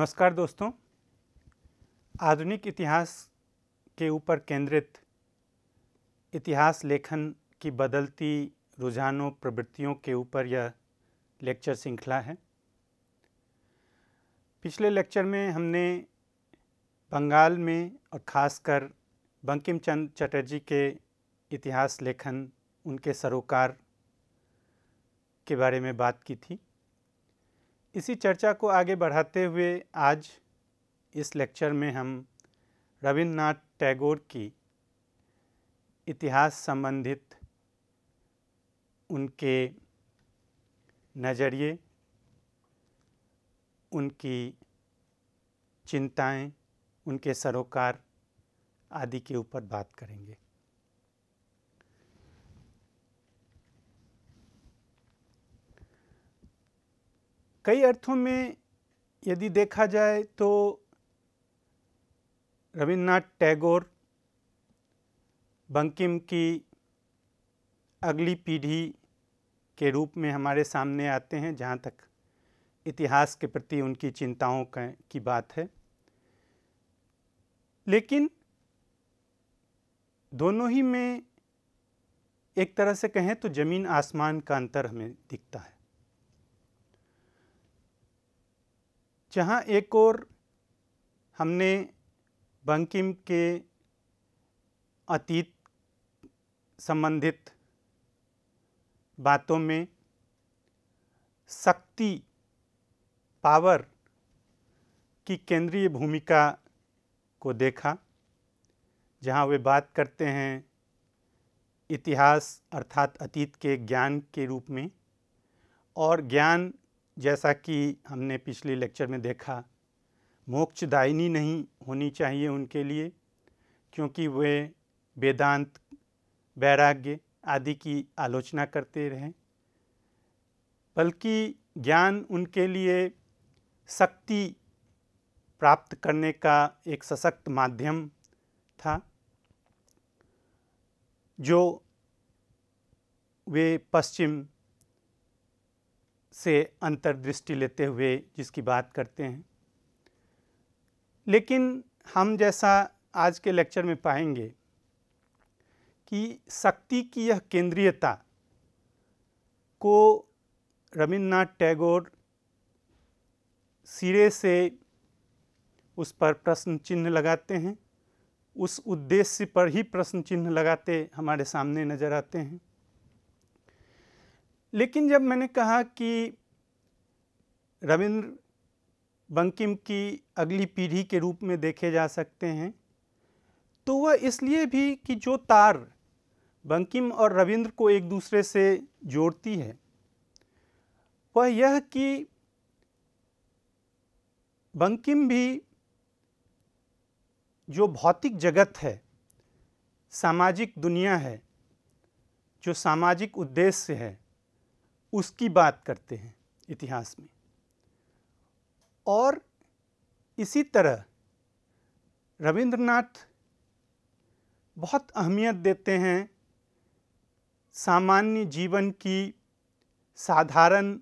नमस्कार दोस्तों आधुनिक इतिहास के ऊपर केंद्रित इतिहास लेखन की बदलती रुझानों प्रवृत्तियों के ऊपर यह लेक्चर श्रृंखला है पिछले लेक्चर में हमने बंगाल में और ख़ासकर बंकिम चंद चटर्जी के इतिहास लेखन उनके सरोकार के बारे में बात की थी इसी चर्चा को आगे बढ़ाते हुए आज इस लेक्चर में हम रविन्द्रनाथ टैगोर की इतिहास संबंधित उनके नज़रिए उनकी चिंताएं, उनके सरोकार आदि के ऊपर बात करेंगे कई अर्थों में यदि देखा जाए तो रविन्द्रनाथ टैगोर बंकिम की अगली पीढ़ी के रूप में हमारे सामने आते हैं जहाँ तक इतिहास के प्रति उनकी चिंताओं का की बात है लेकिन दोनों ही में एक तरह से कहें तो ज़मीन आसमान का अंतर हमें दिखता है जहाँ एक और हमने बंकिम के अतीत संबंधित बातों में शक्ति पावर की केंद्रीय भूमिका को देखा जहाँ वे बात करते हैं इतिहास अर्थात अतीत के ज्ञान के रूप में और ज्ञान जैसा कि हमने पिछले लेक्चर में देखा मोक्षदायिनी नहीं होनी चाहिए उनके लिए क्योंकि वे वेदांत वैराग्य आदि की आलोचना करते रहे बल्कि ज्ञान उनके लिए शक्ति प्राप्त करने का एक सशक्त माध्यम था जो वे पश्चिम से अंतर्दृष्टि लेते हुए जिसकी बात करते हैं लेकिन हम जैसा आज के लेक्चर में पाएंगे कि शक्ति की यह केंद्रीयता को रविन्द्रनाथ टैगोर सिरे से उस पर प्रश्न चिन्ह लगाते हैं उस उद्देश्य पर ही प्रश्न चिन्ह लगाते हमारे सामने नज़र आते हैं लेकिन जब मैंने कहा कि रविंद्र बंकिम की अगली पीढ़ी के रूप में देखे जा सकते हैं तो वह इसलिए भी कि जो तार बंकिम और रविंद्र को एक दूसरे से जोड़ती है वह यह कि बंकिम भी जो भौतिक जगत है सामाजिक दुनिया है जो सामाजिक उद्देश्य है उसकी बात करते हैं इतिहास में और इसी तरह रविंद्रनाथ बहुत अहमियत देते हैं सामान्य जीवन की साधारण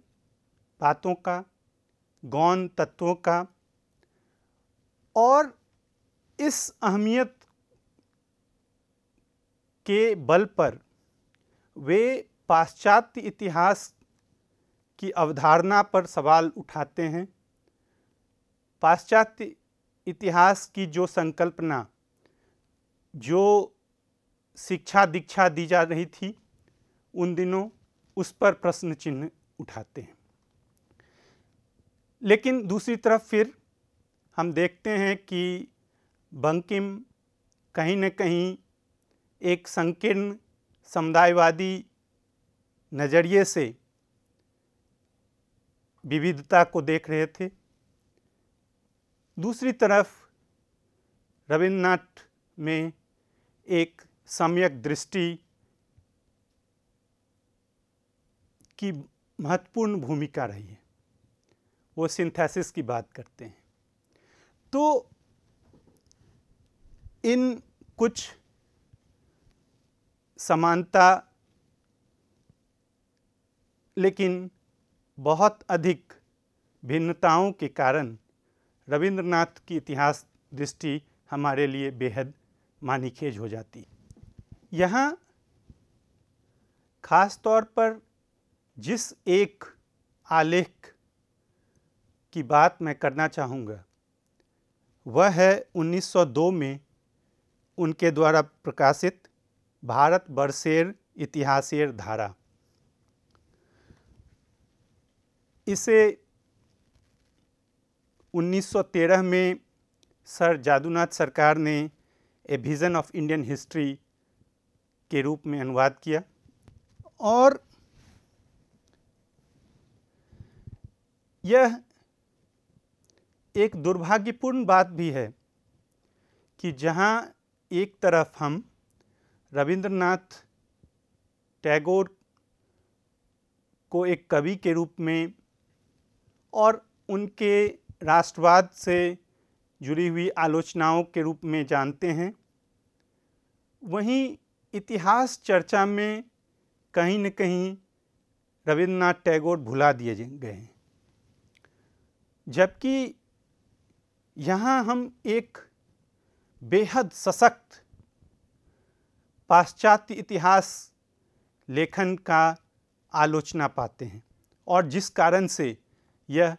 बातों का गौन तत्वों का और इस अहमियत के बल पर वे पाश्चात्य इतिहास की अवधारणा पर सवाल उठाते हैं पाश्चात्य इतिहास की जो संकल्पना जो शिक्षा दीक्षा दी जा रही थी उन दिनों उस पर प्रश्न चिन्ह उठाते हैं लेकिन दूसरी तरफ फिर हम देखते हैं कि बंकिम कहीं न कहीं एक संकीर्ण समुदायवादी नज़रिए से विविधता को देख रहे थे दूसरी तरफ रविन्द्रनाथ में एक सम्यक दृष्टि की महत्वपूर्ण भूमिका रही है वो सिंथेसिस की बात करते हैं तो इन कुछ समानता लेकिन बहुत अधिक भिन्नताओं के कारण रविंद्रनाथ की इतिहास दृष्टि हमारे लिए बेहद मानिखेज हो जाती यहाँ ख़ास तौर पर जिस एक आलेख की बात मैं करना चाहूँगा वह है 1902 में उनके द्वारा प्रकाशित भारत बरसेर इतिहासेर धारा इसे 1913 में सर जादूनाथ सरकार ने a vision of Indian history के रूप में अनुवाद किया और यह एक दुर्भाग्यपूर्ण बात भी है कि जहाँ एक तरफ हम रविंद्रनाथ टैगोर को एक कवि के रूप में और उनके राष्ट्रवाद से जुड़ी हुई आलोचनाओं के रूप में जानते हैं वहीं इतिहास चर्चा में कहीं न कहीं रविंद्रनाथ टैगोर भुला दिए गए हैं जबकि यहाँ हम एक बेहद सशक्त पाश्चात्य इतिहास लेखन का आलोचना पाते हैं और जिस कारण से यह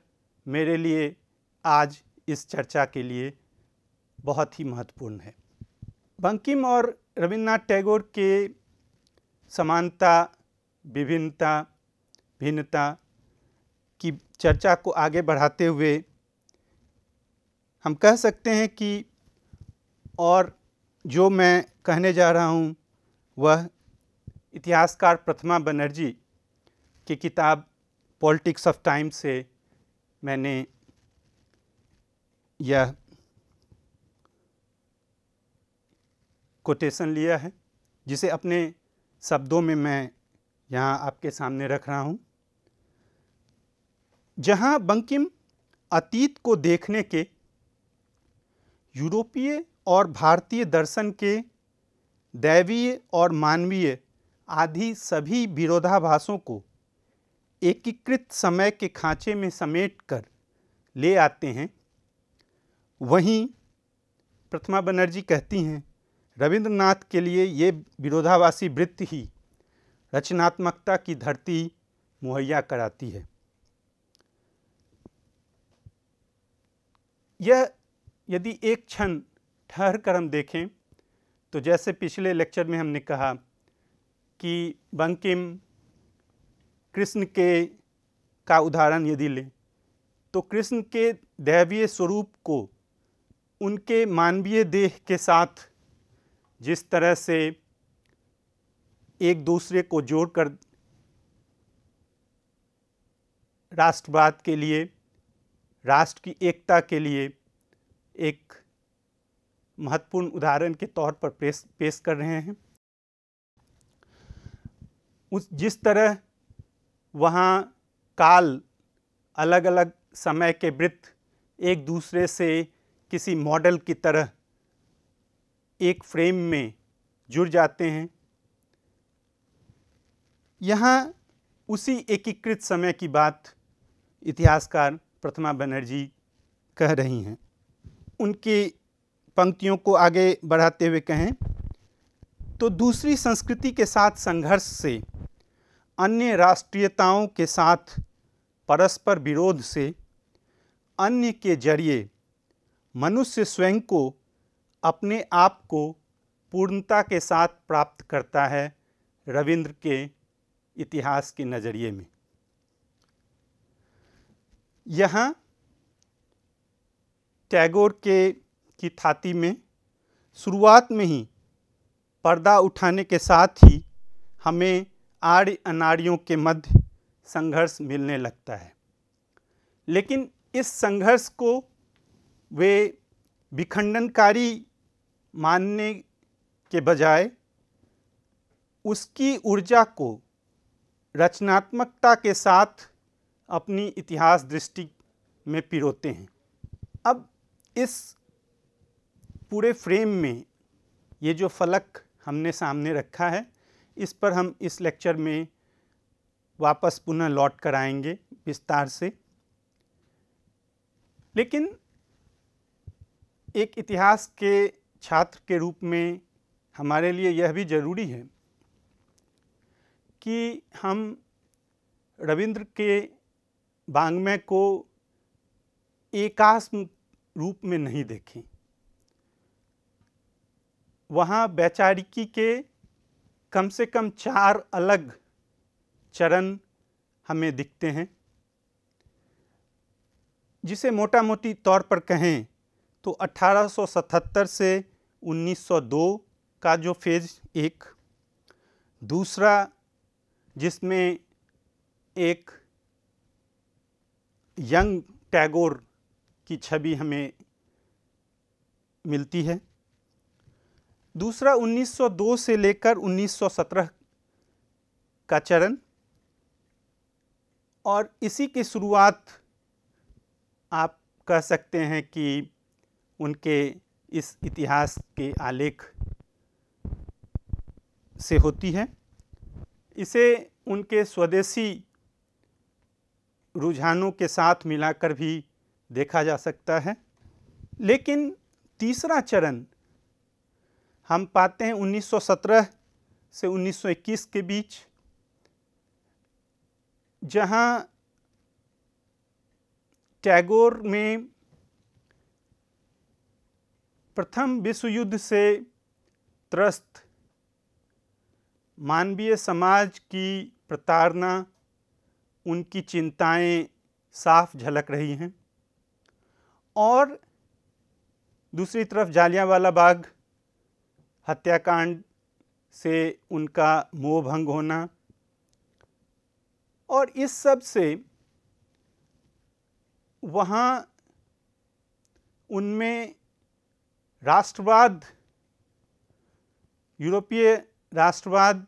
मेरे लिए आज इस चर्चा के लिए बहुत ही महत्वपूर्ण है बंकिम और रविन्द्रनाथ टैगोर के समानता विभिन्नता भिन्नता की चर्चा को आगे बढ़ाते हुए हम कह सकते हैं कि और जो मैं कहने जा रहा हूँ वह इतिहासकार प्रथमा बनर्जी की किताब पॉलिटिक्स ऑफ टाइम से मैंने यह कोटेशन लिया है जिसे अपने शब्दों में मैं यहाँ आपके सामने रख रहा हूँ जहाँ बंकिम अतीत को देखने के यूरोपीय और भारतीय दर्शन के दैवीय और मानवीय आदि सभी विरोधाभासों को एकीकृत समय के खांचे में समेट कर ले आते हैं वहीं प्रथमा बनर्जी कहती हैं रविंद्रनाथ के लिए ये विरोधावासी वृत्ति ही रचनात्मकता की धरती मुहैया कराती है यह यदि एक क्षण ठहर कर हम देखें तो जैसे पिछले लेक्चर में हमने कहा कि बंकिम कृष्ण के का उदाहरण यदि लें तो कृष्ण के दैवीय स्वरूप को उनके मानवीय देह के साथ जिस तरह से एक दूसरे को जोड़कर राष्ट्रवाद के लिए राष्ट्र की एकता के लिए एक महत्वपूर्ण उदाहरण के तौर पर पेश पेश कर रहे हैं उस जिस तरह वहाँ काल अलग अलग समय के वृत्त एक दूसरे से किसी मॉडल की तरह एक फ्रेम में जुड़ जाते हैं यहाँ उसी एकीकृत समय की बात इतिहासकार प्रथमा बनर्जी कह रही हैं उनकी पंक्तियों को आगे बढ़ाते हुए कहें तो दूसरी संस्कृति के साथ संघर्ष से अन्य राष्ट्रीयताओं के साथ परस्पर विरोध से अन्य के जरिए मनुष्य स्वयं को अपने आप को पूर्णता के साथ प्राप्त करता है रविंद्र के इतिहास के नज़रिए में यहाँ टैगोर के की थाती में शुरुआत में ही पर्दा उठाने के साथ ही हमें आर्य अनार्यों के मध्य संघर्ष मिलने लगता है लेकिन इस संघर्ष को वे विखंडनकारी मानने के बजाय उसकी ऊर्जा को रचनात्मकता के साथ अपनी इतिहास दृष्टि में पिरोते हैं अब इस पूरे फ्रेम में ये जो फलक हमने सामने रखा है इस पर हम इस लेक्चर में वापस पुनः लौट कर आएंगे विस्तार से लेकिन एक इतिहास के छात्र के रूप में हमारे लिए यह भी ज़रूरी है कि हम रविंद्र के बांग्मय को एकास्म रूप में नहीं देखें वहाँ वैचारिकी के कम से कम चार अलग चरण हमें दिखते हैं जिसे मोटा मोटी तौर पर कहें तो 1877 से 1902 का जो फेज़ एक दूसरा जिसमें एक यंग टैगोर की छवि हमें मिलती है दूसरा 1902 से लेकर 1917 का चरण और इसी की शुरुआत आप कह सकते हैं कि उनके इस इतिहास के आलेख से होती है इसे उनके स्वदेशी रुझानों के साथ मिलाकर भी देखा जा सकता है लेकिन तीसरा चरण हम पाते हैं 1917 से 1921 के बीच जहां टैगोर में प्रथम विश्व युद्ध से त्रस्त मानवीय समाज की प्रताड़ना उनकी चिंताएं साफ झलक रही हैं और दूसरी तरफ जालियांवाला बाग हत्याकांड से उनका मोह भंग होना और इस सब से वहाँ उनमें राष्ट्रवाद यूरोपीय राष्ट्रवाद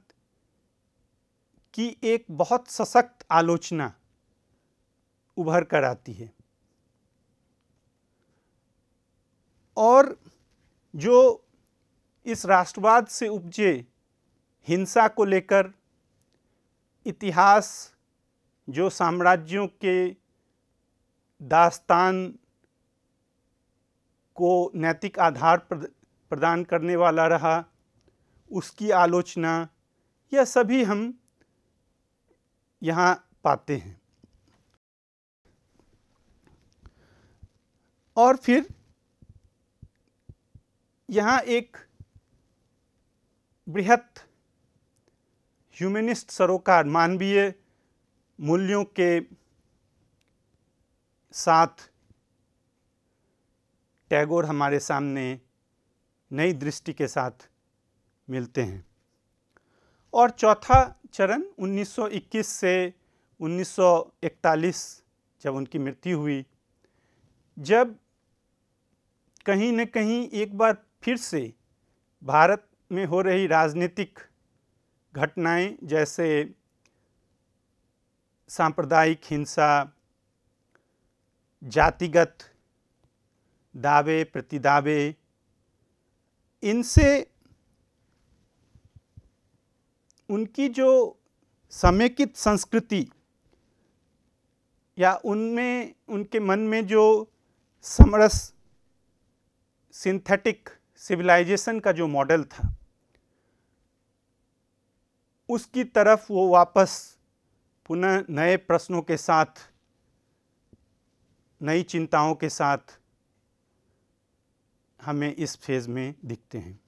की एक बहुत सशक्त आलोचना उभर कर आती है और जो इस राष्ट्रवाद से उपजे हिंसा को लेकर इतिहास जो साम्राज्यों के दास्तान को नैतिक आधार प्रदान करने वाला रहा उसकी आलोचना यह सभी हम यहाँ पाते हैं और फिर यहाँ एक बृहत ह्यूमनिस्ट सरोकार मानवीय मूल्यों के साथ टैगोर हमारे सामने नई दृष्टि के साथ मिलते हैं और चौथा चरण 1921 से 1941 जब उनकी मृत्यु हुई जब कहीं न कहीं एक बार फिर से भारत में हो रही राजनीतिक घटनाएं जैसे सांप्रदायिक हिंसा जातिगत दावे प्रतिदावे इनसे उनकी जो समेकित संस्कृति या उनमें उनके मन में जो समरस सिंथेटिक सिविलाइजेशन का जो मॉडल था उसकी तरफ वो वापस पुनः नए प्रश्नों के साथ नई चिंताओं के साथ हमें इस फेज़ में दिखते हैं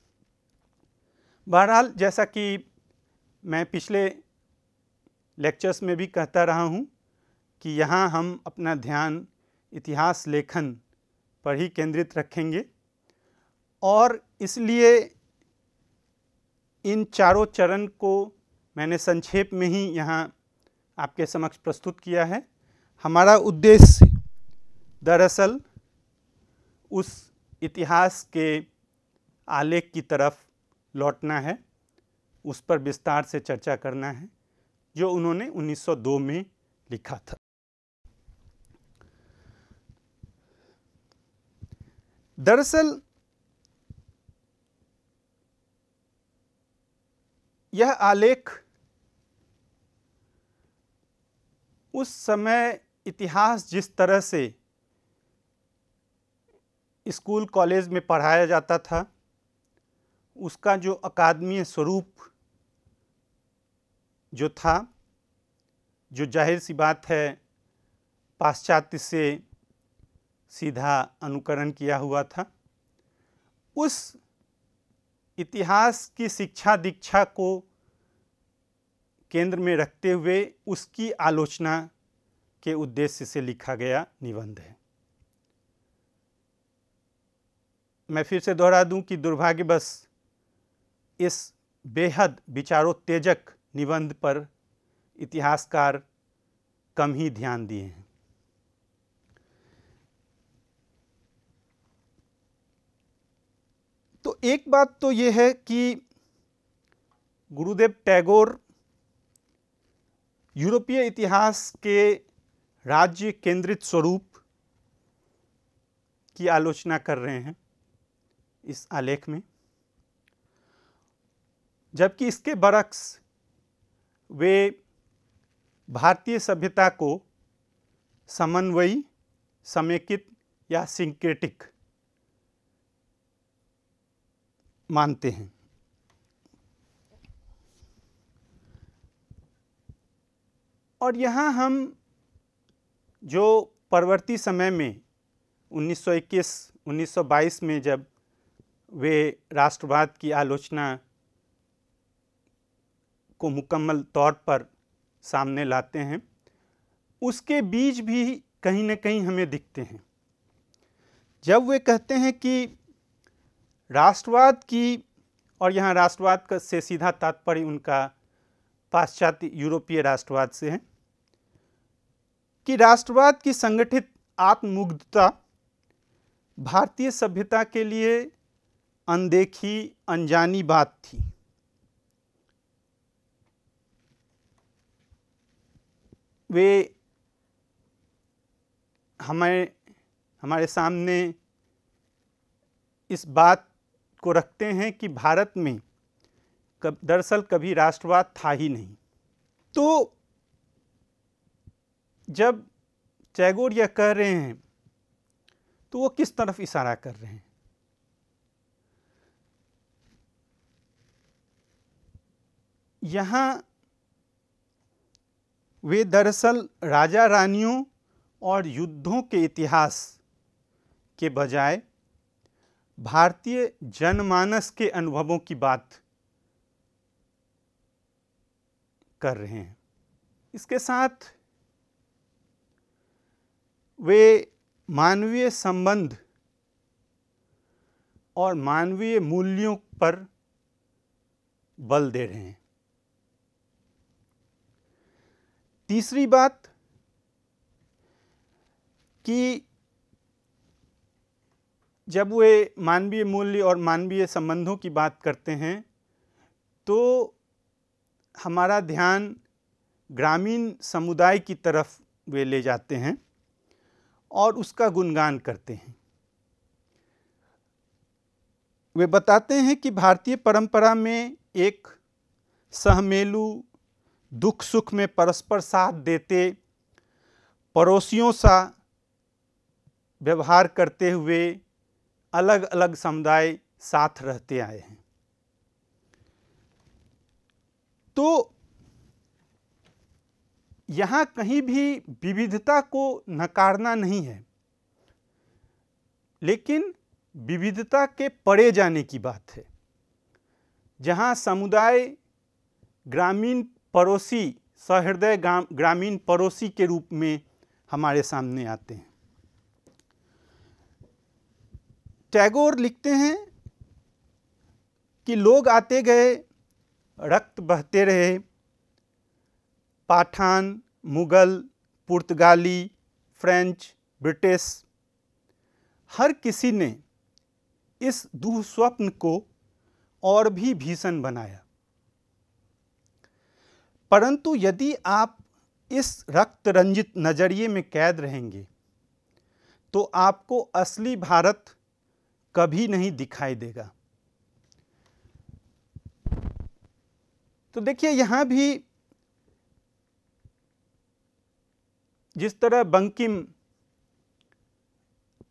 बहरहाल जैसा कि मैं पिछले लेक्चर्स में भी कहता रहा हूँ कि यहाँ हम अपना ध्यान इतिहास लेखन पर ही केंद्रित रखेंगे और इसलिए इन चारों चरण को मैंने संक्षेप में ही यहाँ आपके समक्ष प्रस्तुत किया है हमारा उद्देश्य दरअसल उस इतिहास के आलेख की तरफ लौटना है उस पर विस्तार से चर्चा करना है जो उन्होंने 1902 में लिखा था दरअसल यह आलेख उस समय इतिहास जिस तरह से स्कूल कॉलेज में पढ़ाया जाता था उसका जो अकादमीय स्वरूप जो था जो जाहिर सी बात है पाश्चात्य से सीधा अनुकरण किया हुआ था उस इतिहास की शिक्षा दीक्षा को केंद्र में रखते हुए उसकी आलोचना के उद्देश्य से लिखा गया निबंध है मैं फिर से दोहरा दूं कि दुर्भाग्यवश इस बेहद विचारोत्तेजक निबंध पर इतिहासकार कम ही ध्यान दिए हैं तो एक बात तो ये है कि गुरुदेव टैगोर यूरोपीय इतिहास के राज्य केंद्रित स्वरूप की आलोचना कर रहे हैं इस आलेख में जबकि इसके बरक्स वे भारतीय सभ्यता को समन्वयी समेकित या सिंक्रेटिक मानते हैं और यहाँ हम जो परवर्ती समय में 1921, 1922 में जब वे राष्ट्रवाद की आलोचना को मुकम्मल तौर पर सामने लाते हैं उसके बीच भी कहीं ना कहीं हमें दिखते हैं जब वे कहते हैं कि राष्ट्रवाद की और यहाँ राष्ट्रवाद से सीधा तात्पर्य उनका पाश्चात्य यूरोपीय राष्ट्रवाद से है कि राष्ट्रवाद की संगठित आत्ममुग्धता भारतीय सभ्यता के लिए अनदेखी अनजानी बात थी वे हमें हमारे सामने इस बात को रखते हैं कि भारत में कब दरअसल कभी राष्ट्रवाद था ही नहीं तो जब टैगोर यह कह रहे हैं तो वो किस तरफ इशारा कर रहे हैं यहाँ वे दरअसल राजा रानियों और युद्धों के इतिहास के बजाय भारतीय जनमानस के अनुभवों की बात कर रहे हैं इसके साथ वे मानवीय संबंध और मानवीय मूल्यों पर बल दे रहे हैं तीसरी बात कि जब वे मानवीय मूल्य और मानवीय संबंधों की बात करते हैं तो हमारा ध्यान ग्रामीण समुदाय की तरफ वे ले जाते हैं और उसका गुणगान करते हैं वे बताते हैं कि भारतीय परंपरा में एक सहमेलु दुख सुख में परस्पर साथ देते पड़ोसियों सा व्यवहार करते हुए अलग अलग समुदाय साथ रहते आए हैं तो यहाँ कहीं भी विविधता को नकारना नहीं है लेकिन विविधता के पड़े जाने की बात है जहाँ समुदाय ग्रामीण पड़ोसी सहृदय ग्रामीण पड़ोसी के रूप में हमारे सामने आते हैं टैगोर लिखते हैं कि लोग आते गए रक्त बहते रहे पाठान मुग़ल पुर्तगाली फ्रेंच ब्रिटिश हर किसी ने इस दुस्वप्न को और भी भीषण बनाया परंतु यदि आप इस रक्त रंजित नज़रिए में कैद रहेंगे तो आपको असली भारत कभी नहीं दिखाई देगा तो देखिए यहां भी जिस तरह बंकिम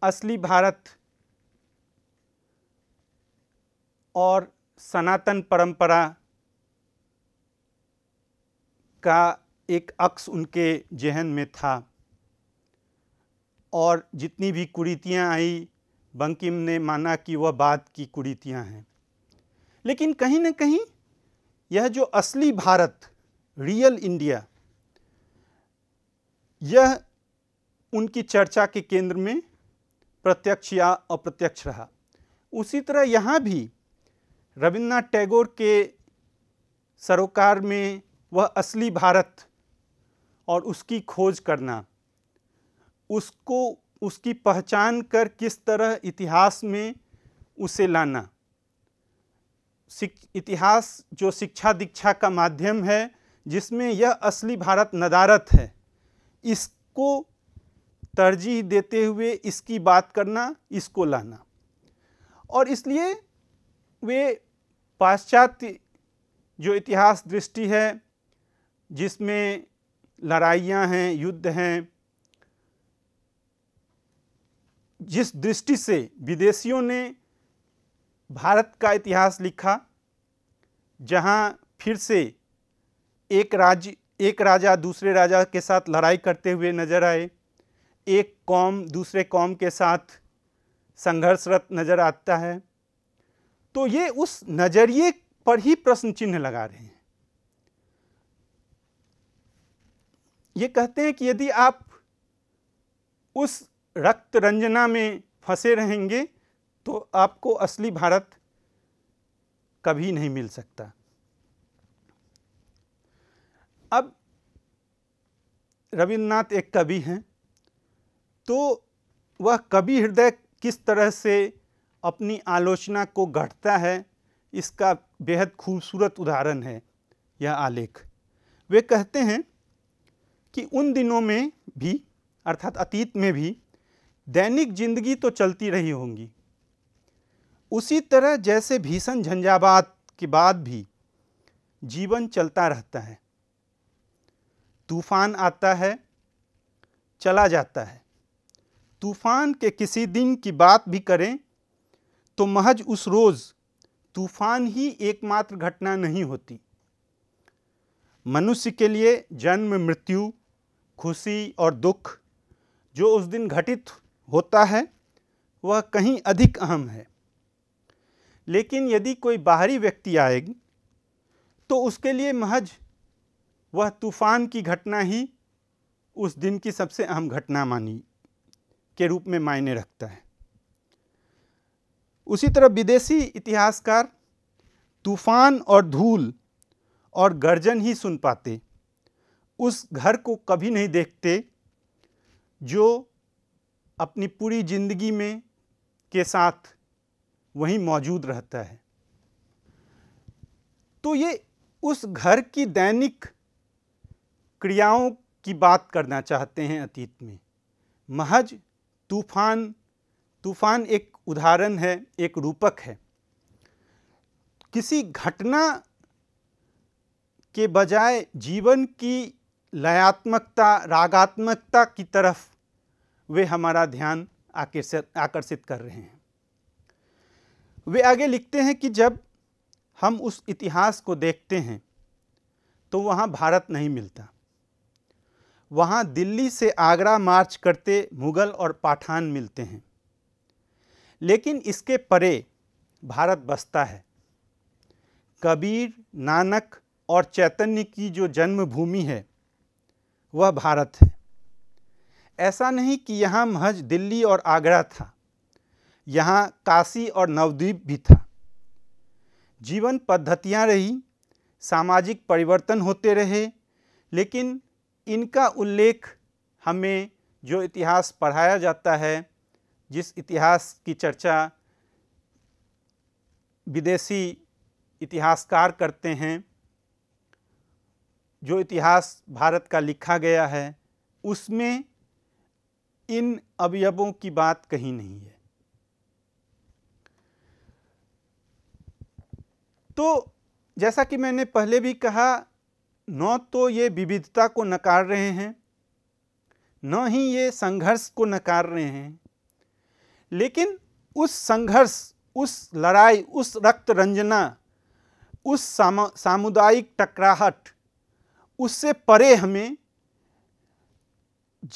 असली भारत और सनातन परंपरा का एक अक्स उनके जहन में था और जितनी भी कुरीतियाँ आई बंकिम ने माना कि वह बात की कुरीतियाँ हैं लेकिन कहीं ना कहीं यह जो असली भारत रियल इंडिया यह उनकी चर्चा के केंद्र में प्रत्यक्ष या अप्रत्यक्ष रहा उसी तरह यहाँ भी रविन्द्रनाथ टैगोर के सरोकार में वह असली भारत और उसकी खोज करना उसको उसकी पहचान कर किस तरह इतिहास में उसे लाना इतिहास जो शिक्षा दीक्षा का माध्यम है जिसमें यह असली भारत नदारत है इसको तरजीह देते हुए इसकी बात करना इसको लाना और इसलिए वे पाश्चात्य जो इतिहास दृष्टि है जिसमें लड़ाइयाँ हैं युद्ध हैं जिस दृष्टि से विदेशियों ने भारत का इतिहास लिखा जहाँ फिर से एक राज्य एक राजा दूसरे राजा के साथ लड़ाई करते हुए नजर आए एक कौम दूसरे कौम के साथ संघर्षरत नज़र आता है तो ये उस नज़रिए पर ही प्रश्न चिन्ह लगा रहे हैं ये कहते हैं कि यदि आप उस रक्त रंजना में फंसे रहेंगे तो आपको असली भारत कभी नहीं मिल सकता अब रविन्द्रनाथ एक कवि हैं तो वह कवि हृदय किस तरह से अपनी आलोचना को गढ़ता है इसका बेहद खूबसूरत उदाहरण है यह आलेख वे कहते हैं कि उन दिनों में भी अर्थात अतीत में भी दैनिक जिंदगी तो चलती रही होंगी उसी तरह जैसे भीषण झंझावात के बाद भी जीवन चलता रहता है तूफ़ान आता है चला जाता है तूफ़ान के किसी दिन की बात भी करें तो महज उस रोज़ तूफ़ान ही एकमात्र घटना नहीं होती मनुष्य के लिए जन्म मृत्यु खुशी और दुख जो उस दिन घटित होता है वह कहीं अधिक अहम है लेकिन यदि कोई बाहरी व्यक्ति आएगी तो उसके लिए महज वह तूफ़ान की घटना ही उस दिन की सबसे अहम घटना मानी के रूप में मायने रखता है उसी तरह विदेशी इतिहासकार तूफ़ान और धूल और गर्जन ही सुन पाते उस घर को कभी नहीं देखते जो अपनी पूरी ज़िंदगी में के साथ वहीं मौजूद रहता है तो ये उस घर की दैनिक क्रियाओं की बात करना चाहते हैं अतीत में महज तूफान तूफान एक उदाहरण है एक रूपक है किसी घटना के बजाय जीवन की लयात्मकता रागात्मकता की तरफ वे हमारा ध्यान आकर्षित आकर्षित कर रहे हैं वे आगे लिखते हैं कि जब हम उस इतिहास को देखते हैं तो वहाँ भारत नहीं मिलता वहाँ दिल्ली से आगरा मार्च करते मुग़ल और पाठान मिलते हैं लेकिन इसके परे भारत बसता है कबीर नानक और चैतन्य की जो जन्मभूमि है वह भारत है ऐसा नहीं कि यहाँ महज दिल्ली और आगरा था यहाँ काशी और नवद्वीप भी था जीवन पद्धतियाँ रही सामाजिक परिवर्तन होते रहे लेकिन इनका उल्लेख हमें जो इतिहास पढ़ाया जाता है जिस इतिहास की चर्चा विदेशी इतिहासकार करते हैं जो इतिहास भारत का लिखा गया है उसमें इन अवयवों की बात कहीं नहीं है तो जैसा कि मैंने पहले भी कहा न तो ये विविधता को नकार रहे हैं न ही ये संघर्ष को नकार रहे हैं लेकिन उस संघर्ष उस लड़ाई उस रक्त रंजना उस सामुदायिक टकराहट उससे परे हमें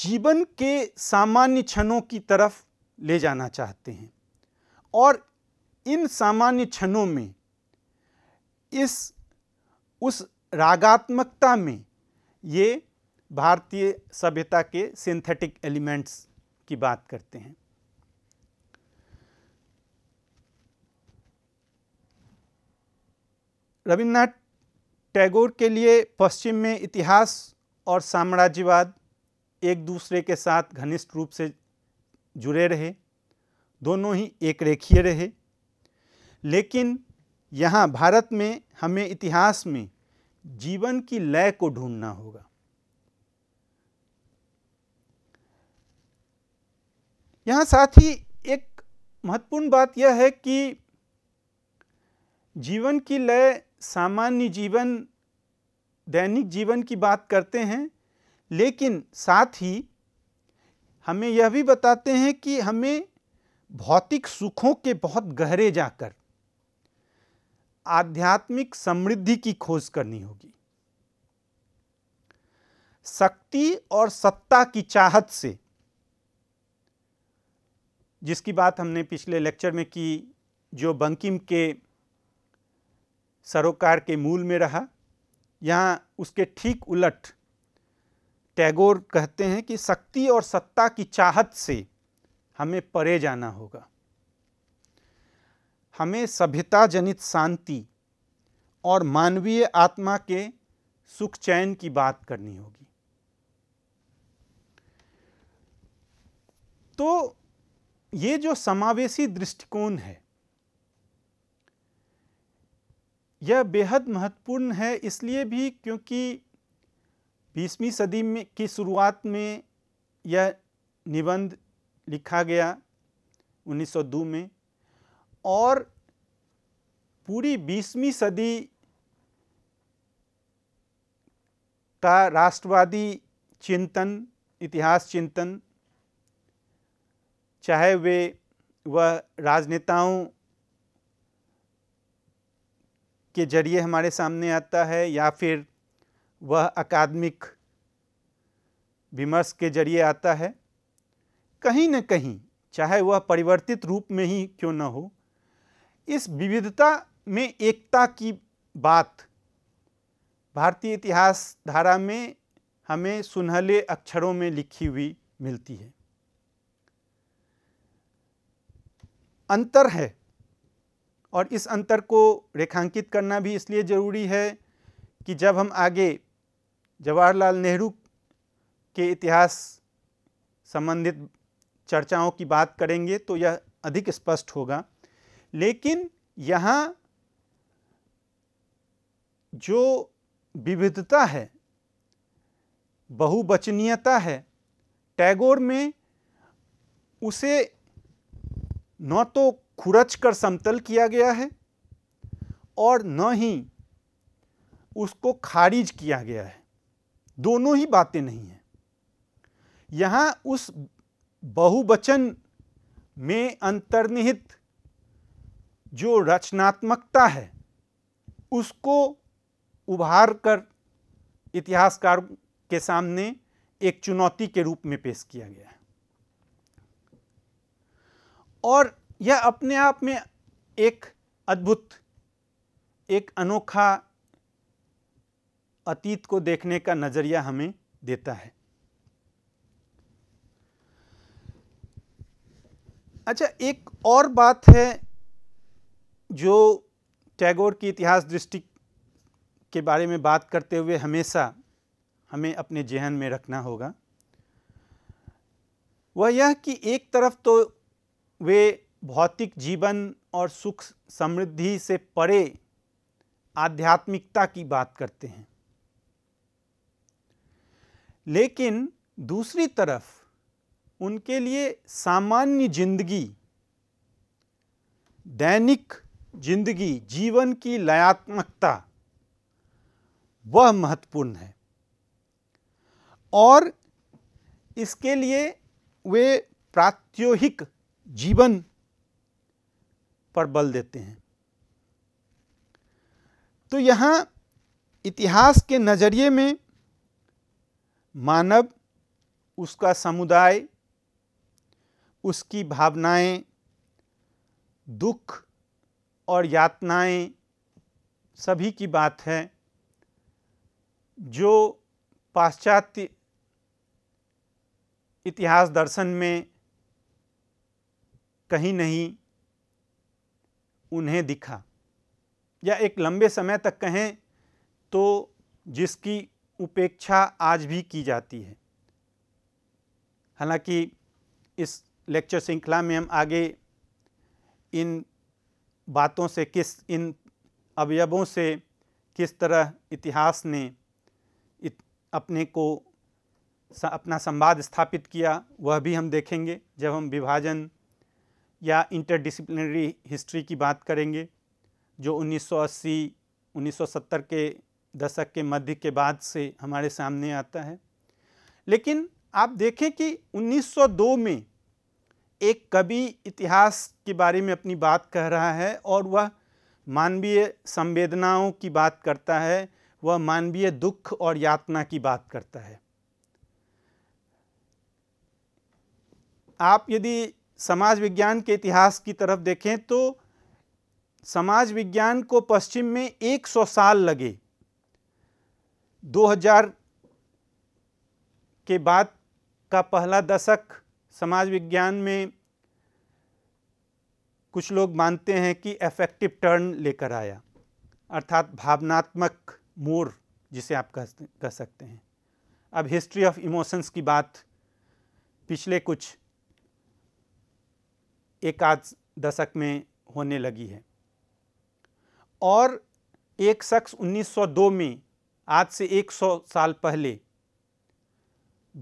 जीवन के सामान्य क्षणों की तरफ ले जाना चाहते हैं और इन सामान्य क्षणों में इस उस रागात्मकता में ये भारतीय सभ्यता के सिंथेटिक एलिमेंट्स की बात करते हैं रविन्द्रनाथ टैगोर के लिए पश्चिम में इतिहास और साम्राज्यवाद एक दूसरे के साथ घनिष्ठ रूप से जुड़े रहे दोनों ही एक रेखीय रहे लेकिन यहाँ भारत में हमें इतिहास में जीवन की लय को ढूंढना होगा यहां साथ ही एक महत्वपूर्ण बात यह है कि जीवन की लय सामान्य जीवन दैनिक जीवन की बात करते हैं लेकिन साथ ही हमें यह भी बताते हैं कि हमें भौतिक सुखों के बहुत गहरे जाकर आध्यात्मिक समृद्धि की खोज करनी होगी शक्ति और सत्ता की चाहत से जिसकी बात हमने पिछले लेक्चर में की जो बंकिम के सरोकार के मूल में रहा यहाँ उसके ठीक उलट टैगोर कहते हैं कि शक्ति और सत्ता की चाहत से हमें परे जाना होगा हमें सभ्यता जनित शांति और मानवीय आत्मा के सुख चैन की बात करनी होगी तो ये जो समावेशी दृष्टिकोण है यह बेहद महत्वपूर्ण है इसलिए भी क्योंकि बीसवीं सदी में की शुरुआत में यह निबंध लिखा गया 1902 में और पूरी बीसवीं सदी का राष्ट्रवादी चिंतन इतिहास चिंतन चाहे वे वह राजनेताओं के जरिए हमारे सामने आता है या फिर वह अकादमिक विमर्श के जरिए आता है कहीं न कहीं चाहे वह परिवर्तित रूप में ही क्यों न हो इस विविधता में एकता की बात भारतीय इतिहास धारा में हमें सुनहले अक्षरों में लिखी हुई मिलती है अंतर है और इस अंतर को रेखांकित करना भी इसलिए ज़रूरी है कि जब हम आगे जवाहरलाल नेहरू के इतिहास संबंधित चर्चाओं की बात करेंगे तो यह अधिक स्पष्ट होगा लेकिन यहाँ जो विविधता है बहुवचनीयता है टैगोर में उसे न तो खुरच कर समतल किया गया है और न ही उसको खारिज किया गया है दोनों ही बातें नहीं हैं यहाँ उस बहुवचन में अंतर्निहित जो रचनात्मकता है उसको उभार कर इतिहासकार के सामने एक चुनौती के रूप में पेश किया गया है और यह अपने आप में एक अद्भुत एक अनोखा अतीत को देखने का नज़रिया हमें देता है अच्छा एक और बात है जो टैगोर की इतिहास दृष्टि के बारे में बात करते हुए हमेशा हमें अपने जहन में रखना होगा वह यह कि एक तरफ तो वे भौतिक जीवन और सुख समृद्धि से परे आध्यात्मिकता की बात करते हैं लेकिन दूसरी तरफ उनके लिए सामान्य जिंदगी दैनिक जिंदगी जीवन की लयात्मकता वह महत्वपूर्ण है और इसके लिए वे प्रात्योहिक जीवन पर बल देते हैं तो यहाँ इतिहास के नज़रिए में मानव उसका समुदाय उसकी भावनाएं दुख और यातनाएं सभी की बात है जो पाश्चात्य इतिहास दर्शन में कहीं नहीं उन्हें दिखा या एक लंबे समय तक कहें तो जिसकी उपेक्षा आज भी की जाती है हालांकि इस लेक्चर श्रृंखला में हम आगे इन बातों से किस इन अवयवों से किस तरह इतिहास ने इत, अपने को अपना संवाद स्थापित किया वह भी हम देखेंगे जब हम विभाजन या इंटरडिसिप्लिनरी हिस्ट्री की बात करेंगे जो 1980 1970 के दशक के मध्य के बाद से हमारे सामने आता है लेकिन आप देखें कि 1902 में एक कवि इतिहास के बारे में अपनी बात कह रहा है और वह मानवीय संवेदनाओं की बात करता है वह मानवीय दुख और यातना की बात करता है आप यदि समाज विज्ञान के इतिहास की तरफ देखें तो समाज विज्ञान को पश्चिम में 100 साल लगे 2000 के बाद का पहला दशक समाज विज्ञान में कुछ लोग मानते हैं कि एफेक्टिव टर्न लेकर आया अर्थात भावनात्मक मोड़ जिसे आप कह कह सकते हैं अब हिस्ट्री ऑफ इमोशंस की बात पिछले कुछ एक आध दशक में होने लगी है और एक शख्स 1902 में आज से 100 साल पहले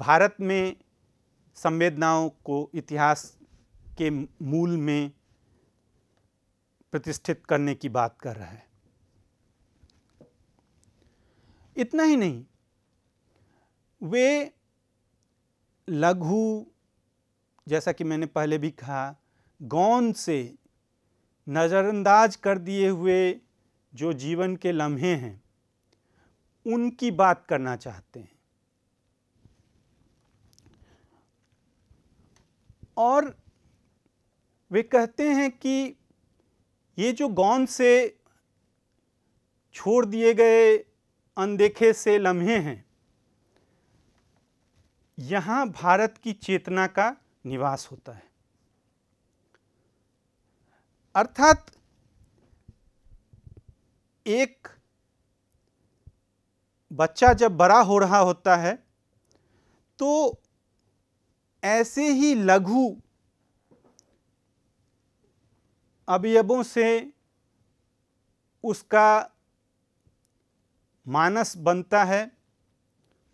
भारत में संवेदनाओं को इतिहास के मूल में प्रतिष्ठित करने की बात कर रहा है इतना ही नहीं वे लघु जैसा कि मैंने पहले भी कहा गौन से नज़रअंदाज कर दिए हुए जो जीवन के लम्हे हैं उनकी बात करना चाहते हैं और वे कहते हैं कि ये जो गौन से छोड़ दिए गए अनदेखे से लम्हे हैं यहाँ भारत की चेतना का निवास होता है अर्थात एक बच्चा जब बड़ा हो रहा होता है तो ऐसे ही लघु अवयवों से उसका मानस बनता है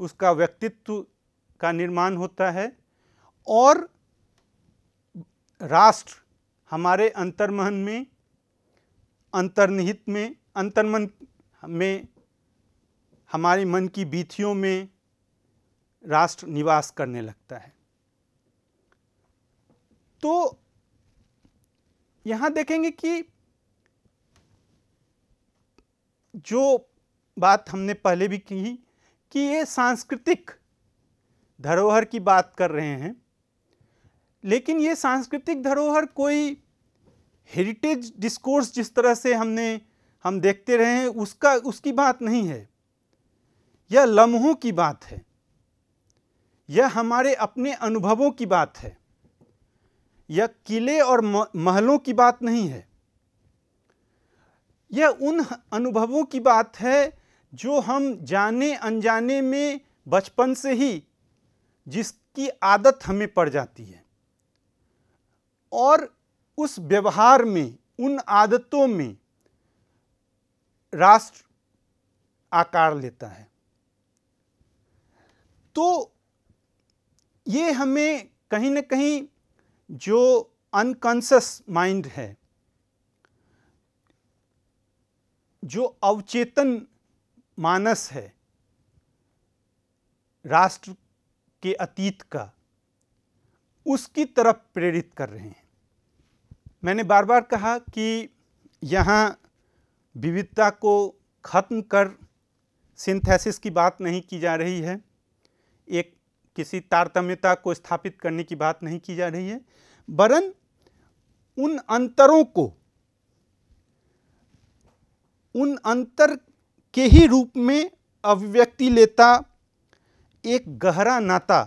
उसका व्यक्तित्व का निर्माण होता है और राष्ट्र हमारे अंतर्महन में अंतर्निहित में अंतर्मन में हमारे मन की बीथियों में राष्ट्र निवास करने लगता है तो यहाँ देखेंगे कि जो बात हमने पहले भी की कि ये सांस्कृतिक धरोहर की बात कर रहे हैं लेकिन ये सांस्कृतिक धरोहर कोई हेरिटेज डिस्कोर्स जिस तरह से हमने हम देखते रहे हैं उसका उसकी बात नहीं है यह लम्हों की बात है यह हमारे अपने अनुभवों की बात है यह किले और महलों की बात नहीं है यह उन अनुभवों की बात है जो हम जाने अनजाने में बचपन से ही जिसकी आदत हमें पड़ जाती है और उस व्यवहार में उन आदतों में राष्ट्र आकार लेता है तो ये हमें कहीं ना कहीं जो अनकॉन्सियस माइंड है जो अवचेतन मानस है राष्ट्र के अतीत का उसकी तरफ प्रेरित कर रहे हैं मैंने बार बार कहा कि यहाँ विविधता को ख़त्म कर सिंथेसिस की बात नहीं की जा रही है एक किसी तारतम्यता को स्थापित करने की बात नहीं की जा रही है वरन उन अंतरों को उन अंतर के ही रूप में अभिव्यक्ति लेता एक गहरा नाता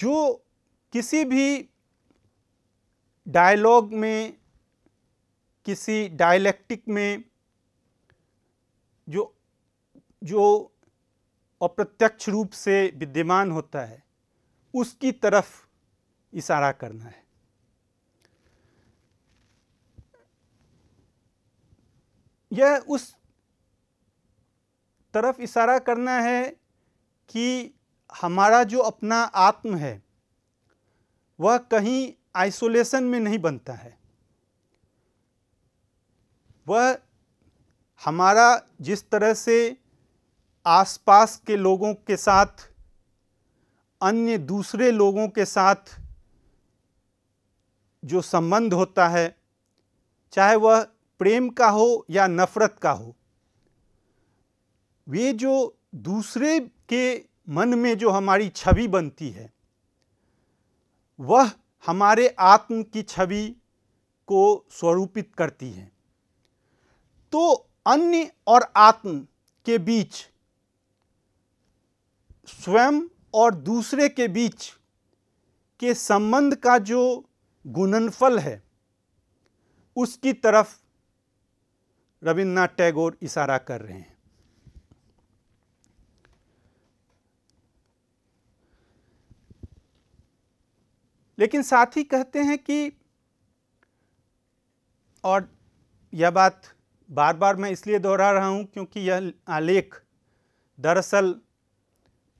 जो किसी भी डायलॉग में किसी डायलैक्टिक में जो जो और प्रत्यक्ष रूप से विद्यमान होता है उसकी तरफ इशारा करना है यह उस तरफ इशारा करना है कि हमारा जो अपना आत्म है वह कहीं आइसोलेशन में नहीं बनता है वह हमारा जिस तरह से आसपास के लोगों के साथ अन्य दूसरे लोगों के साथ जो संबंध होता है चाहे वह प्रेम का हो या नफ़रत का हो वे जो दूसरे के मन में जो हमारी छवि बनती है वह हमारे आत्म की छवि को स्वरूपित करती है तो अन्य और आत्म के बीच स्वयं और दूसरे के बीच के संबंध का जो गुणनफल है उसकी तरफ रविन्द्रनाथ टैगोर इशारा कर रहे हैं लेकिन साथ ही कहते हैं कि और यह बात बार बार मैं इसलिए दोहरा रहा हूं क्योंकि यह आलेख दरअसल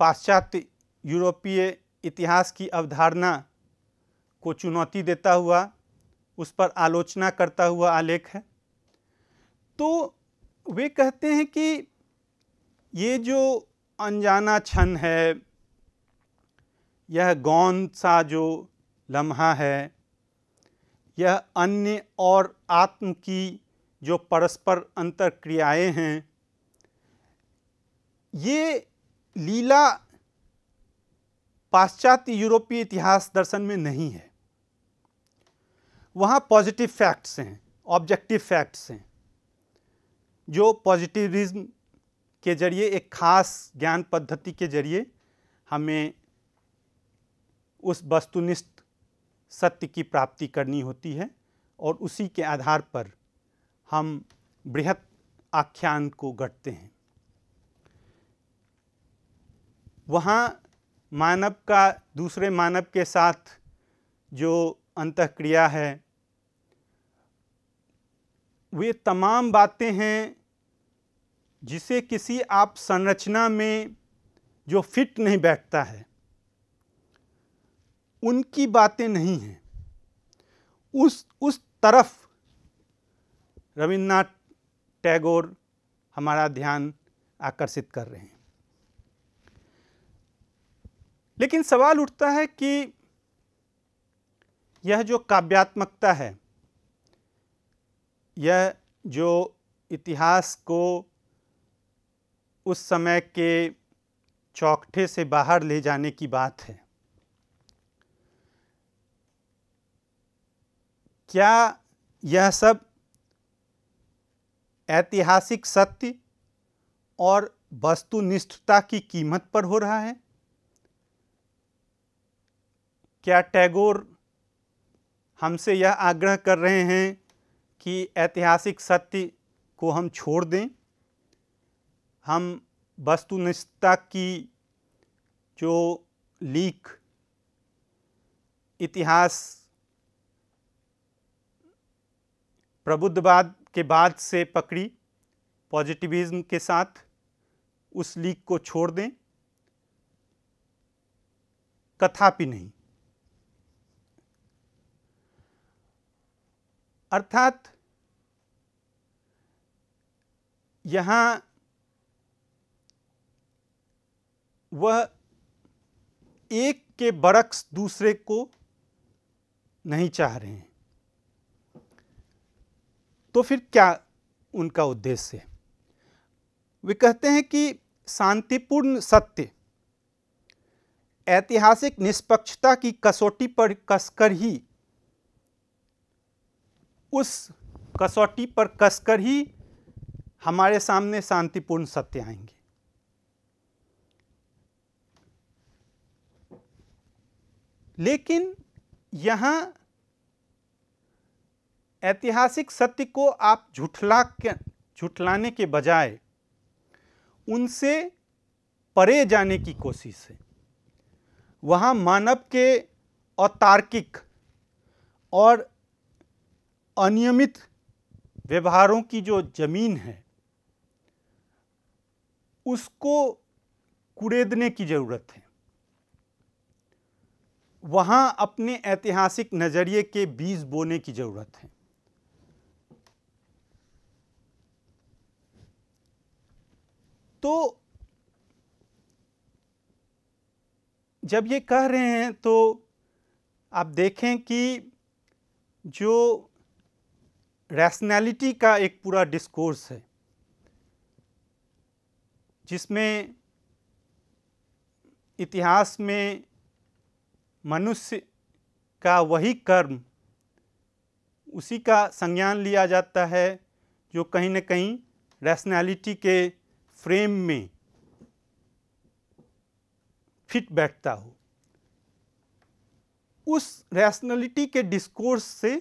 पाश्चात्य यूरोपीय इतिहास की अवधारणा को चुनौती देता हुआ उस पर आलोचना करता हुआ आलेख है तो वे कहते हैं कि ये जो अनजाना क्षण है यह गौन सा जो लम्हा है यह अन्य और आत्म की जो परस्पर अंतर क्रियाएँ हैं ये लीला पाश्चात्य यूरोपीय इतिहास दर्शन में नहीं है वहाँ पॉजिटिव फैक्ट्स हैं ऑब्जेक्टिव फैक्ट्स हैं जो पॉजिटिविज्म के जरिए एक खास ज्ञान पद्धति के जरिए हमें उस वस्तुनिष्ठ सत्य की प्राप्ति करनी होती है और उसी के आधार पर हम बृहत आख्यान को गढ़ते हैं वहाँ मानव का दूसरे मानव के साथ जो अंतक्रिया है वे तमाम बातें हैं जिसे किसी आप संरचना में जो फिट नहीं बैठता है उनकी बातें नहीं हैं उस उस तरफ रविन्द्रनाथ टैगोर हमारा ध्यान आकर्षित कर रहे हैं लेकिन सवाल उठता है कि यह जो काव्यात्मकता है यह जो इतिहास को उस समय के चौकठे से बाहर ले जाने की बात है क्या यह सब ऐतिहासिक सत्य और वस्तुनिष्ठता की कीमत पर हो रहा है क्या टैगोर हमसे यह आग्रह कर रहे हैं कि ऐतिहासिक सत्य को हम छोड़ दें हम वस्तुनिष्ठता की जो लीक इतिहास प्रबुद्धवाद के बाद से पकड़ी पॉजिटिविज्म के साथ उस लीक को छोड़ दें कथापि नहीं अर्थात यहाँ वह एक के बरक्स दूसरे को नहीं चाह रहे हैं तो फिर क्या उनका उद्देश्य है वे कहते हैं कि शांतिपूर्ण सत्य ऐतिहासिक निष्पक्षता की कसौटी पर कसकर ही उस कसौटी पर कसकर ही हमारे सामने शांतिपूर्ण सत्य आएंगे लेकिन यहां ऐतिहासिक सत्य को आप झुठला के झुठलाने के बजाय उनसे परे जाने की कोशिश है वहां मानव के औतार्किक और अनियमित व्यवहारों की जो ज़मीन है उसको कुरेदने की ज़रूरत है वहां अपने ऐतिहासिक नज़रिए के बीज बोने की ज़रूरत है तो जब ये कह रहे हैं तो आप देखें कि जो रैशनैलिटी का एक पूरा डिस्कोर्स है जिसमें इतिहास में मनुष्य का वही कर्म उसी का संज्ञान लिया जाता है जो कहीं न कहीं रैशनैलिटी के फ्रेम में फिट बैठता हो उस रैशनैलिटी के डिस्कोर्स से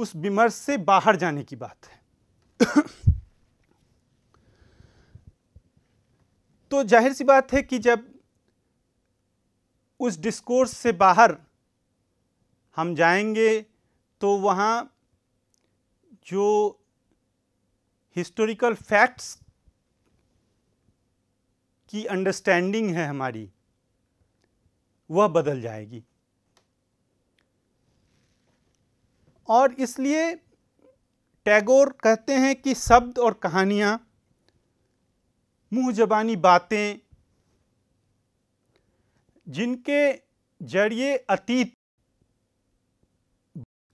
उस विमर्श से बाहर जाने की बात है तो जाहिर सी बात है कि जब उस डिस्कोर्स से बाहर हम जाएंगे तो वहाँ जो हिस्टोरिकल फैक्ट्स की अंडरस्टैंडिंग है हमारी वह बदल जाएगी और इसलिए टैगोर कहते हैं कि शब्द और कहानियाँ मुँह जबानी बातें जिनके जरिए अतीत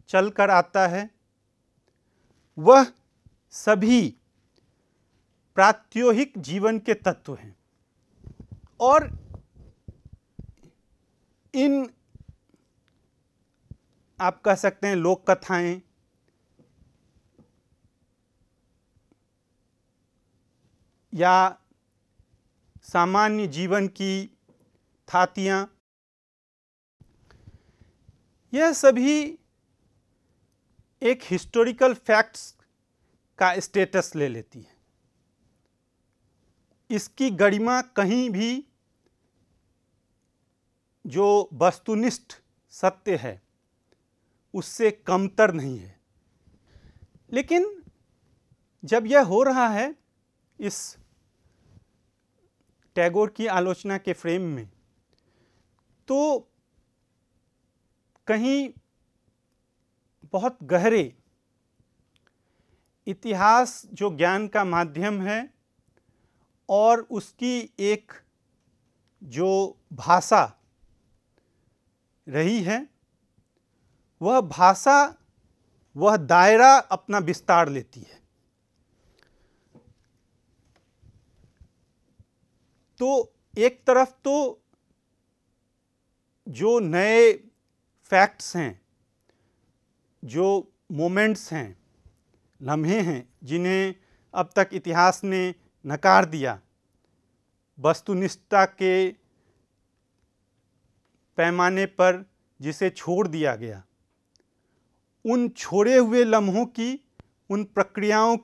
चल कर आता है वह सभी प्रात्योहिक जीवन के तत्व हैं और इन आप कह सकते हैं लोक कथाएं या सामान्य जीवन की थातियाँ यह सभी एक हिस्टोरिकल फैक्ट्स का स्टेटस ले लेती है इसकी गरिमा कहीं भी जो वस्तुनिष्ठ सत्य है उससे कमतर नहीं है लेकिन जब यह हो रहा है इस टैगोर की आलोचना के फ्रेम में तो कहीं बहुत गहरे इतिहास जो ज्ञान का माध्यम है और उसकी एक जो भाषा रही है वह भाषा वह दायरा अपना विस्तार लेती है तो एक तरफ तो जो नए फैक्ट्स हैं जो मोमेंट्स हैं लम्हे हैं जिन्हें अब तक इतिहास ने नकार दिया वस्तुनिष्ठता के पैमाने पर जिसे छोड़ दिया गया उन छोड़े हुए लम्हों की उन प्रक्रियाओं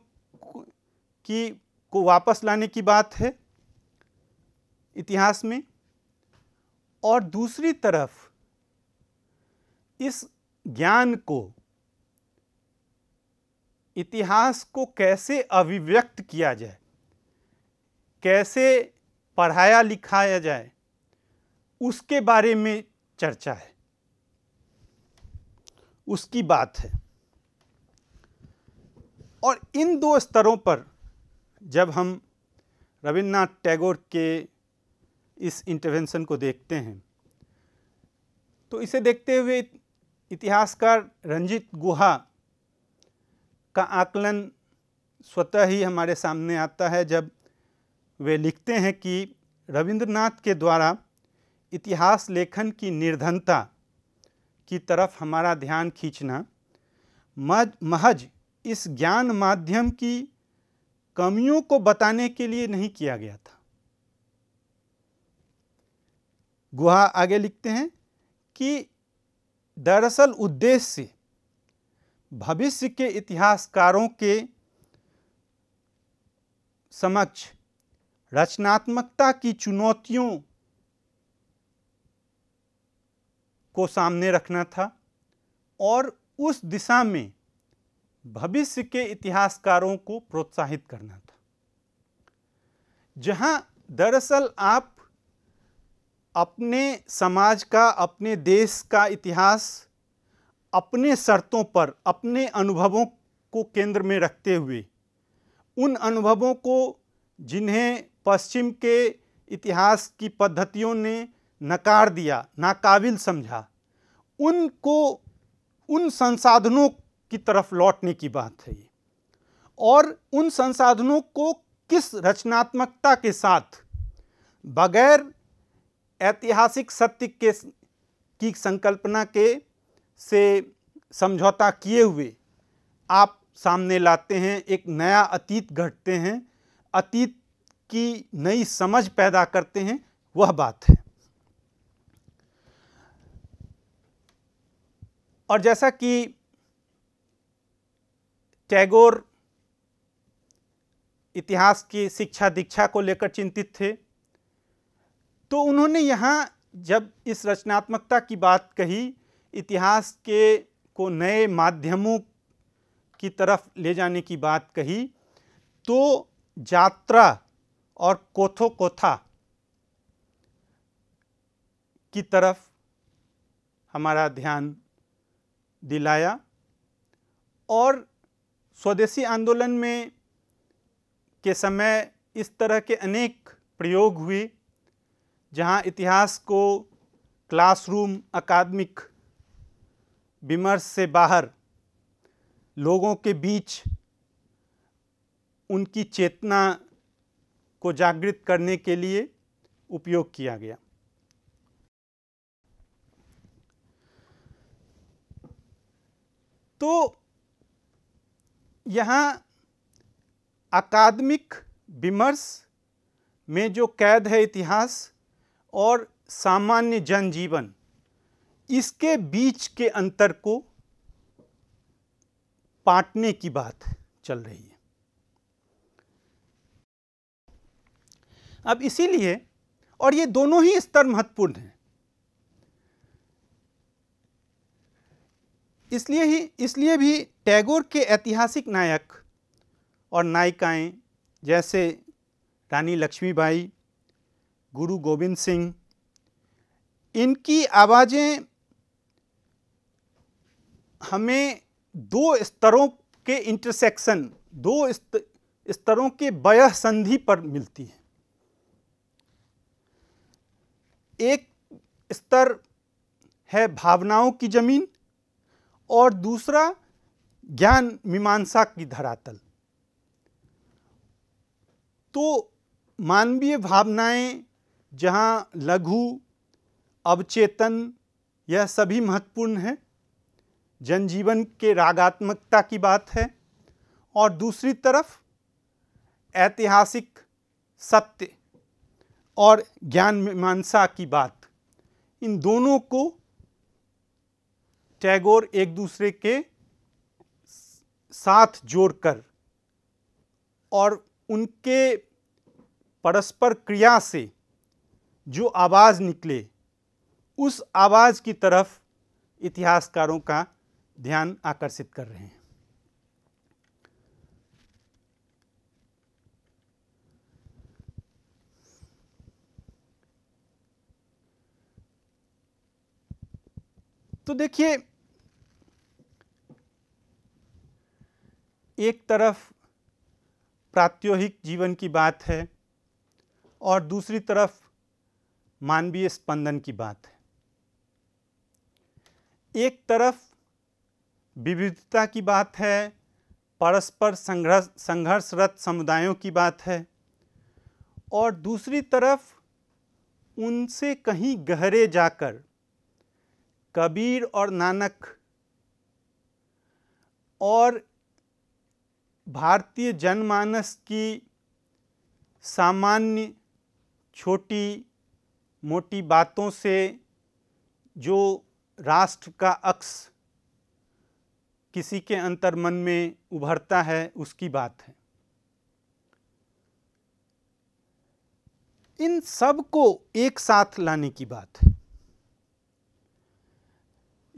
की को वापस लाने की बात है इतिहास में और दूसरी तरफ इस ज्ञान को इतिहास को कैसे अभिव्यक्त किया जाए कैसे पढ़ाया लिखाया जाए उसके बारे में चर्चा है उसकी बात है और इन दो स्तरों पर जब हम रविन्द्रनाथ टैगोर के इस इंटरवेंशन को देखते हैं तो इसे देखते हुए इतिहासकार रंजित गुहा का आकलन स्वतः ही हमारे सामने आता है जब वे लिखते हैं कि रविंद्रनाथ के द्वारा इतिहास लेखन की निर्धनता की तरफ हमारा ध्यान खींचना महज इस ज्ञान माध्यम की कमियों को बताने के लिए नहीं किया गया था गुहा आगे लिखते हैं कि दरअसल उद्देश्य भविष्य के इतिहासकारों के समक्ष रचनात्मकता की चुनौतियों को सामने रखना था और उस दिशा में भविष्य के इतिहासकारों को प्रोत्साहित करना था जहां दरअसल आप अपने समाज का अपने देश का इतिहास अपने शर्तों पर अपने अनुभवों को केंद्र में रखते हुए उन अनुभवों को जिन्हें पश्चिम के इतिहास की पद्धतियों ने नकार दिया नाकाबिल समझा उनको उन संसाधनों की तरफ लौटने की बात है ये और उन संसाधनों को किस रचनात्मकता के साथ बगैर ऐतिहासिक सत्य के की संकल्पना के से समझौता किए हुए आप सामने लाते हैं एक नया अतीत घटते हैं अतीत की नई समझ पैदा करते हैं वह बात है और जैसा कि टैगोर इतिहास की शिक्षा दीक्षा को लेकर चिंतित थे तो उन्होंने यहाँ जब इस रचनात्मकता की बात कही इतिहास के को नए माध्यमों की तरफ ले जाने की बात कही तो यात्रा और कोथो कोथा की तरफ हमारा ध्यान दिलाया और स्वदेशी आंदोलन में के समय इस तरह के अनेक प्रयोग हुए जहां इतिहास को क्लासरूम अकादमिक विमर्श से बाहर लोगों के बीच उनकी चेतना को जागृत करने के लिए उपयोग किया गया तो यहाँ अकादमिक विमर्श में जो कैद है इतिहास और सामान्य जनजीवन इसके बीच के अंतर को पाटने की बात चल रही है अब इसीलिए और ये दोनों ही स्तर महत्वपूर्ण हैं इसलिए ही इसलिए भी टैगोर के ऐतिहासिक नायक और नायिकाएं जैसे रानी लक्ष्मीबाई गुरु गोविंद सिंह इनकी आवाज़ें हमें दो स्तरों के इंटरसेक्शन दो स्तरों के वयह संधि पर मिलती है एक स्तर है भावनाओं की ज़मीन और दूसरा ज्ञान मीमांसा की धरातल तो मानवीय भावनाएं जहाँ लघु अवचेतन यह सभी महत्वपूर्ण है जनजीवन के रागात्मकता की बात है और दूसरी तरफ ऐतिहासिक सत्य और ज्ञान मीमांसा की बात इन दोनों को टैगोर एक दूसरे के साथ जोड़कर और उनके परस्पर क्रिया से जो आवाज़ निकले उस आवाज़ की तरफ इतिहासकारों का ध्यान आकर्षित कर रहे हैं तो देखिए एक तरफ प्रात्योहिक जीवन की बात है और दूसरी तरफ मानवीय स्पंदन की बात है एक तरफ विविधता की बात है परस्पर संघर्ष संघर्षरत समुदायों की बात है और दूसरी तरफ उनसे कहीं गहरे जाकर कबीर और नानक और भारतीय जनमानस की सामान्य छोटी मोटी बातों से जो राष्ट्र का अक्स किसी के अंतर्मन में उभरता है उसकी बात है इन सब को एक साथ लाने की बात है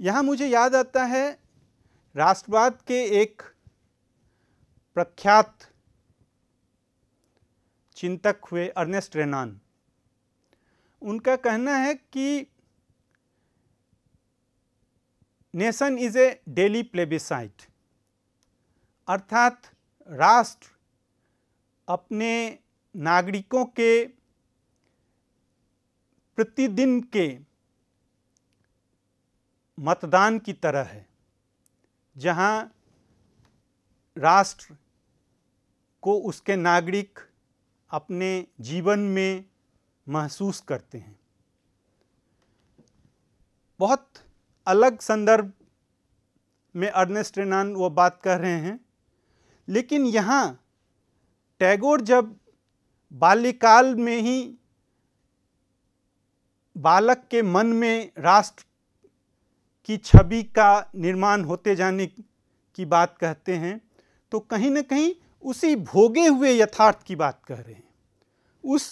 यहाँ मुझे याद आता है राष्ट्रवाद के एक प्रख्यात चिंतक हुए अर्नेस्ट रेनान उनका कहना है कि nation is a daily plebiscite अर्थात राष्ट्र अपने नागरिकों के प्रतिदिन के मतदान की तरह है जहां राष्ट्र को उसके नागरिक अपने जीवन में महसूस करते हैं बहुत अलग संदर्भ में अर्नेस्ट रेनान वो बात कर रहे हैं लेकिन यहाँ टैगोर जब बाल्यकाल में ही बालक के मन में राष्ट्र की छवि का निर्माण होते जाने की बात कहते हैं तो कहीं ना कहीं उसी भोगे हुए यथार्थ की बात कह रहे हैं उस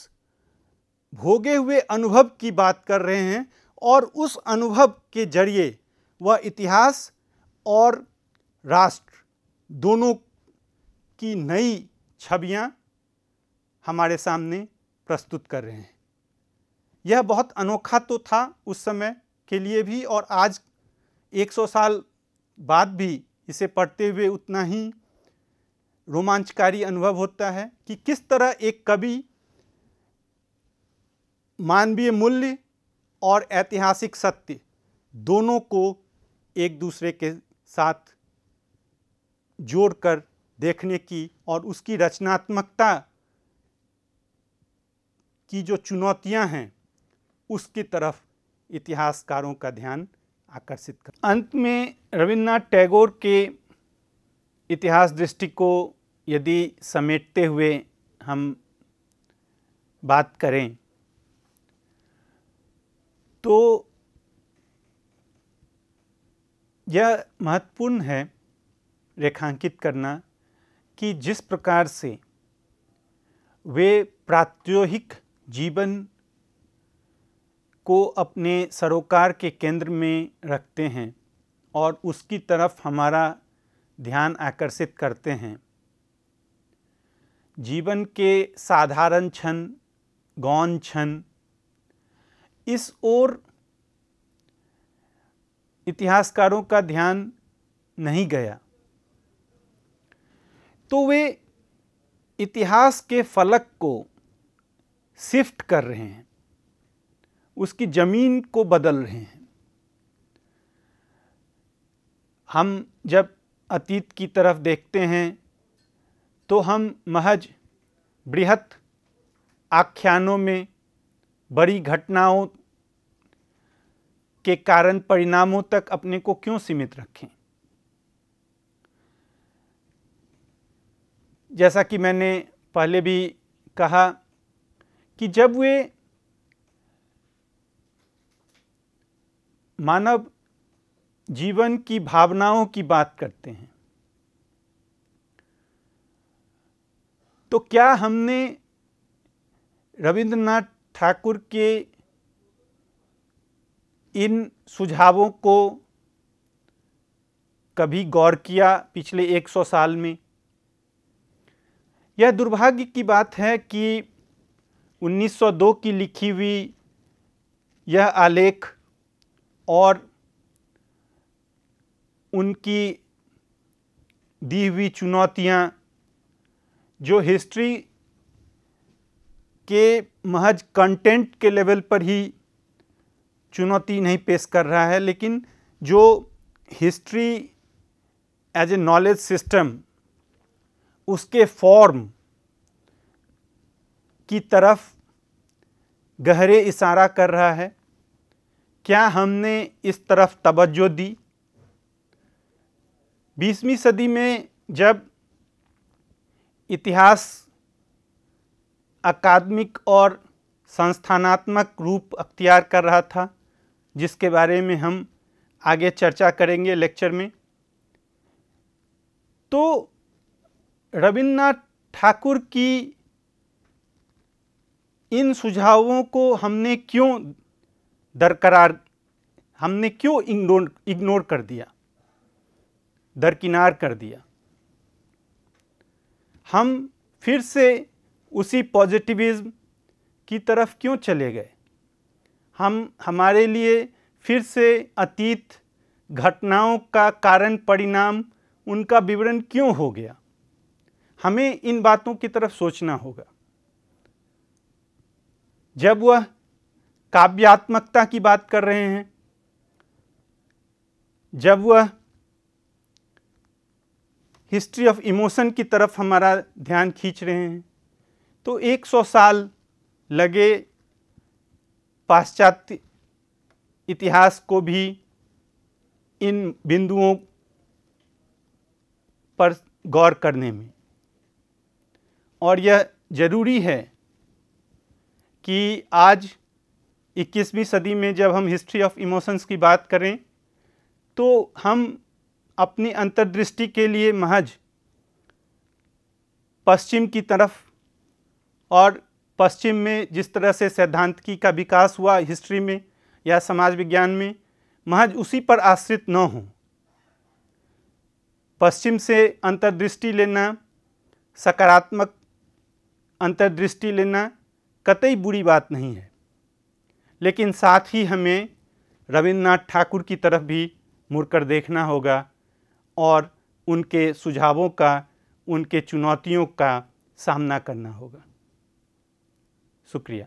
भोगे हुए अनुभव की बात कर रहे हैं और उस अनुभव के जरिए वह इतिहास और राष्ट्र दोनों की नई छवियां हमारे सामने प्रस्तुत कर रहे हैं यह बहुत अनोखा तो था उस समय के लिए भी और आज 100 साल बाद भी इसे पढ़ते हुए उतना ही रोमांचकारी अनुभव होता है कि किस तरह एक कवि मानवीय मूल्य और ऐतिहासिक सत्य दोनों को एक दूसरे के साथ जोड़कर देखने की और उसकी रचनात्मकता की जो चुनौतियां हैं उसकी तरफ इतिहासकारों का ध्यान आकर्षित कर अंत में रविन्द्रनाथ टैगोर के इतिहास दृष्टि को यदि समेटते हुए हम बात करें तो यह महत्वपूर्ण है रेखांकित करना कि जिस प्रकार से वे प्रात्योहिक जीवन को अपने सरोकार के केंद्र में रखते हैं और उसकी तरफ हमारा ध्यान आकर्षित करते हैं जीवन के साधारण क्षण गौन क्षण इस ओर इतिहासकारों का ध्यान नहीं गया तो वे इतिहास के फलक को शिफ्ट कर रहे हैं उसकी ज़मीन को बदल रहे हैं हम जब अतीत की तरफ देखते हैं तो हम महज बृहत आख्यानों में बड़ी घटनाओं के कारण परिणामों तक अपने को क्यों सीमित रखें जैसा कि मैंने पहले भी कहा कि जब वे मानव जीवन की भावनाओं की बात करते हैं तो क्या हमने रविंद्रनाथ ठाकुर के इन सुझावों को कभी गौर किया पिछले 100 साल में यह दुर्भाग्य की बात है कि 1902 की लिखी हुई यह आलेख और उनकी दी हुई चुनौतियाँ जो हिस्ट्री के महज कंटेंट के लेवल पर ही चुनौती नहीं पेश कर रहा है लेकिन जो history as a knowledge system उसके फॉर्म की तरफ गहरे इशारा कर रहा है क्या हमने इस तरफ तवज्जो दी बीसवीं सदी में जब इतिहास अकादमिक और संस्थानात्मक रूप अख्तियार कर रहा था जिसके बारे में हम आगे चर्चा करेंगे लेक्चर में तो रविन्द्रनाथ ठाकुर की इन सुझावों को हमने क्यों दरकरार हमने क्यों इग्नोर इग्नोर कर दिया दरकिनार कर दिया हम फिर से उसी पॉजिटिविज़्म की तरफ क्यों चले गए हम हमारे लिए फिर से अतीत घटनाओं का कारण परिणाम उनका विवरण क्यों हो गया हमें इन बातों की तरफ सोचना होगा जब वह काव्यात्मकता की बात कर रहे हैं जब वह हिस्ट्री ऑफ इमोशन की तरफ हमारा ध्यान खींच रहे हैं तो 100 साल लगे पाश्चात्य इतिहास को भी इन बिंदुओं पर गौर करने में और यह ज़रूरी है कि आज 21वीं सदी में जब हम हिस्ट्री ऑफ इमोशंस की बात करें तो हम अपनी अंतर्दृष्टि के लिए महज पश्चिम की तरफ और पश्चिम में जिस तरह से सैद्धांतिकी का विकास हुआ हिस्ट्री में या समाज विज्ञान में महज उसी पर आश्रित न हो पश्चिम से अंतर्दृष्टि लेना सकारात्मक अंतर्दृष्टि लेना कतई बुरी बात नहीं है लेकिन साथ ही हमें रविन्द्रनाथ ठाकुर की तरफ भी मुड़कर देखना होगा और उनके सुझावों का उनके चुनौतियों का सामना करना होगा शुक्रिया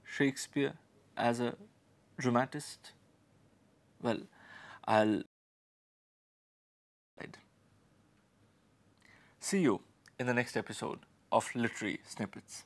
Shakespeare as a dramatist? Well, I'll see you in the next episode of Literary Snippets.